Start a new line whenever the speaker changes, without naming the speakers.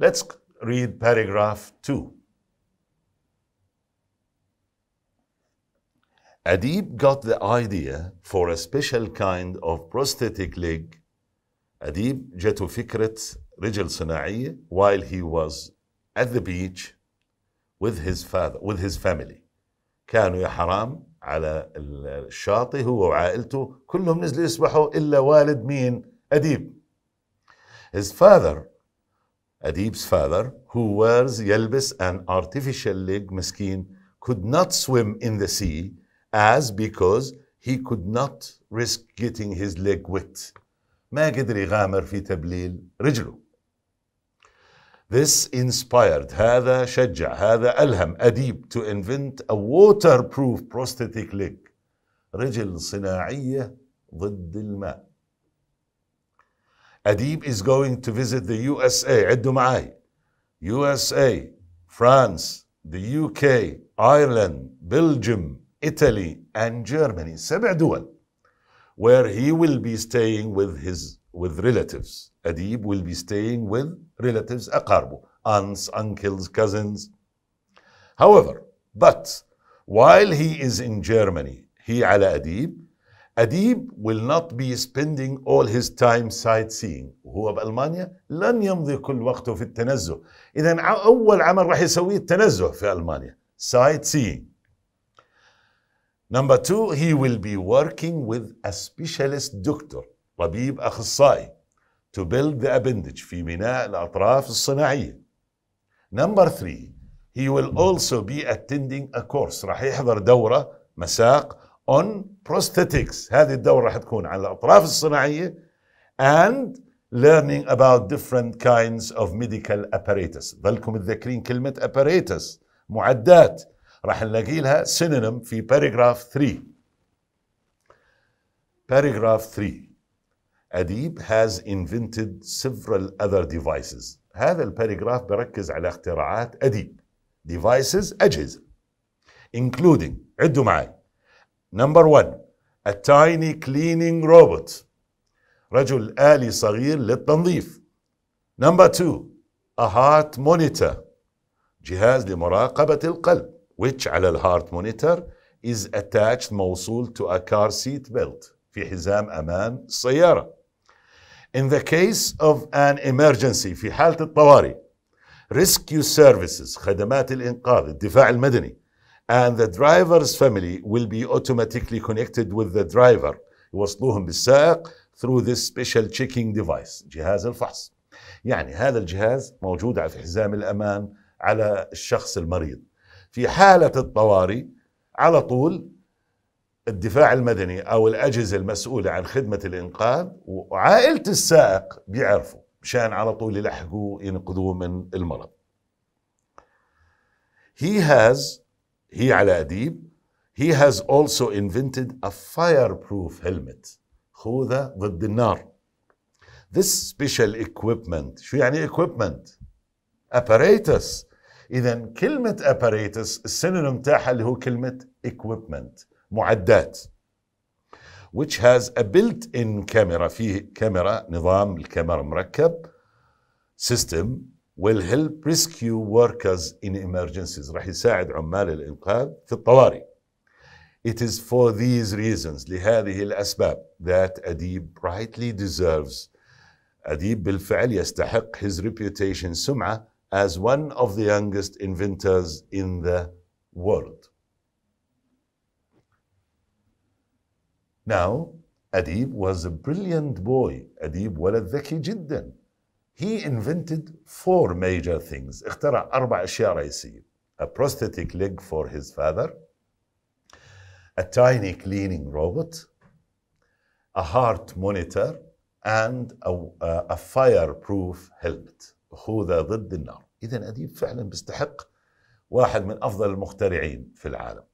Let's read paragraph 2. Adib got the idea for a special kind of prosthetic leg. Adib جاته فكرة رجل صناعية while he was at the beach with his father with his family. كانوا يا حرام على الشاطئ هو وعائلته كلهم نزلوا يسبحوا إلا والد مين؟ أديب. His father Adib's father, who wears yelbis, an artificial leg, meskin, could not swim in the sea as because he could not risk getting his leg wet. ما قدر يغامر في تبليل رجله. This inspired, هذا شجع, هذا ألهم أديب to invent a waterproof prosthetic leg. رجل صناعية ضد الماء. Adib is going to visit the USA, USA, France, the UK, Ireland, Belgium, Italy, and Germany, سبع where he will be staying with his with relatives. Adib will be staying with relatives, أقاربه, aunts, uncles, cousins. However, but while he is in Germany, he ala Adib. أديب will not be spending all his time sightseeing وهو بألمانيا لن يمضي كل وقته في التنزه إذا أول عمل راح يسويه التنزه في ألمانيا sightseeing Number two, he will be working with a specialist doctor طبيب أخصائي to build the appendage في بناء الأطراف الصناعية Number three, he will also be attending a course راح يحضر دورة مساق on prosthetics هذه الدورة تكون على الأطراف الصناعية and learning about different kinds of medical apparatus ظلكم متذكرين كلمة apparatus معدات راح نلاقي لها synonym في paragraph 3 paragraph 3 أديب has invented several other devices هذا الباريغراف بركز على اختراعات أديب devices أجهزة including عدوا معي نمبر 1 a tiny cleaning robot رجل آلي صغير للتنظيف نمبر 2 a heart monitor جهاز لمراقبة القلب which على الهارت monitor is attached موصول to a car seat belt في حزام أمان السيارة In the case of an emergency في حالة الطوارئ rescue services خدمات الإنقاذ الدفاع المدني and the driver's family will be automatically connected with the driver يوصلوهم بالسائق through this special checking device جهاز الفحص يعني هذا الجهاز موجود في حزام الأمان على الشخص المريض في حالة الطوارئ على طول الدفاع المدني أو الأجهزة المسؤولة عن خدمة الإنقاذ وعائلة السائق بيعرفوا مشان على طول يلحقوه ينقذوه من المرض He has he he has also invented a fireproof helmet. خوذة ضد النار. This special equipment, شو يعني equipment? Apparatus. إذا كلمة apparatus السينونيم تاعها اللي هو كلمة equipment معدات. Which has a built-in camera فيه كاميرا نظام الكاميرا مركب system will help rescue workers in emergencies راح يساعد عمال الإنقاذ في الطوارئ It is for these reasons لهذه الأسباب that Adib rightly deserves Adib بالفعل يستحق his reputation سمعة as one of the youngest inventors in the world. Now, Adib was a brilliant boy. Adib ولد ذكي جداً. He invented four major things اخترع أربع أشياء رئيسية a prosthetic leg for his father a tiny cleaning robot a heart monitor and a, a fireproof helmet خوذة ضد النار إذا أديب فعلا بيستحق واحد من أفضل المخترعين في العالم